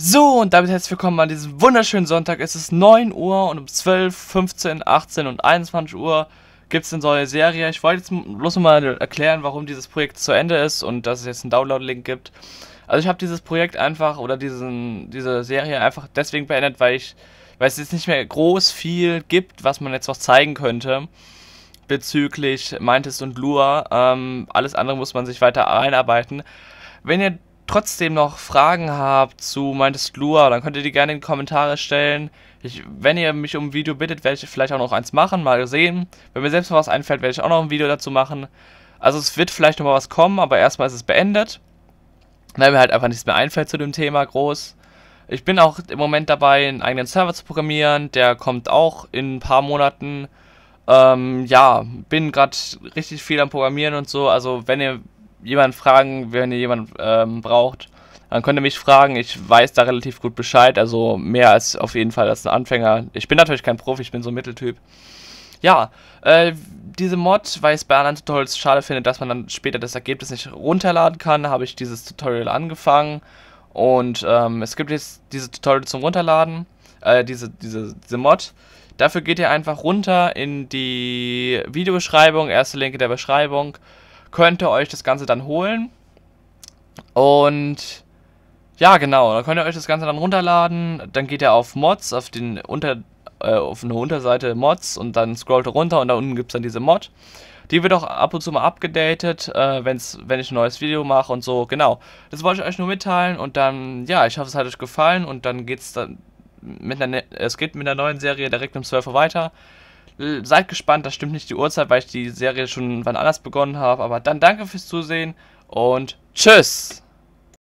So, und damit herzlich willkommen an diesem wunderschönen Sonntag. Es ist 9 Uhr und um 12, 15, 18 und 21 Uhr gibt es eine neue Serie. Ich wollte jetzt bloß mal erklären, warum dieses Projekt zu Ende ist und dass es jetzt einen Download-Link gibt. Also ich habe dieses Projekt einfach oder diesen, diese Serie einfach deswegen beendet, weil ich weil es jetzt nicht mehr groß viel gibt, was man jetzt noch zeigen könnte bezüglich Meintest und Lua. Ähm, alles andere muss man sich weiter einarbeiten. Wenn ihr trotzdem noch Fragen habt zu meintest Lua, dann könnt ihr die gerne in die Kommentare stellen. Ich, wenn ihr mich um ein Video bittet, werde ich vielleicht auch noch eins machen, mal sehen. Wenn mir selbst noch was einfällt, werde ich auch noch ein Video dazu machen. Also es wird vielleicht nochmal was kommen, aber erstmal ist es beendet. Weil mir halt einfach nichts mehr einfällt zu dem Thema groß. Ich bin auch im Moment dabei, einen eigenen Server zu programmieren. Der kommt auch in ein paar Monaten. Ähm, ja, bin gerade richtig viel am Programmieren und so. Also wenn ihr jemanden fragen, wenn ihr jemanden ähm, braucht, dann könnt ihr mich fragen. Ich weiß da relativ gut Bescheid, also mehr als auf jeden Fall als ein Anfänger. Ich bin natürlich kein Profi, ich bin so ein Mitteltyp. Ja, äh, diese Mod, weil ich es bei anderen Tutorials schade finde, dass man dann später das Ergebnis nicht runterladen kann, habe ich dieses Tutorial angefangen. Und ähm, es gibt jetzt diese Tutorial zum Runterladen, äh, diese, diese, diese Mod. Dafür geht ihr einfach runter in die Videobeschreibung, erste Link in der Beschreibung könnt ihr euch das Ganze dann holen. Und ja, genau, dann könnt ihr euch das Ganze dann runterladen. Dann geht ihr auf Mods, auf den unter äh, auf eine Unterseite Mods und dann scrollt ihr runter und da unten gibt es dann diese Mod. Die wird auch ab und zu mal abgedatet, äh, wenn's, wenn ich ein neues Video mache und so. Genau, das wollte ich euch nur mitteilen und dann, ja, ich hoffe, es hat euch gefallen und dann geht's dann mit einer, ne, es geht mit der neuen Serie direkt um 12 Uhr weiter. Äh, seid gespannt, das stimmt nicht die Uhrzeit, weil ich die Serie schon wann anders begonnen habe. Aber dann danke fürs Zusehen und tschüss!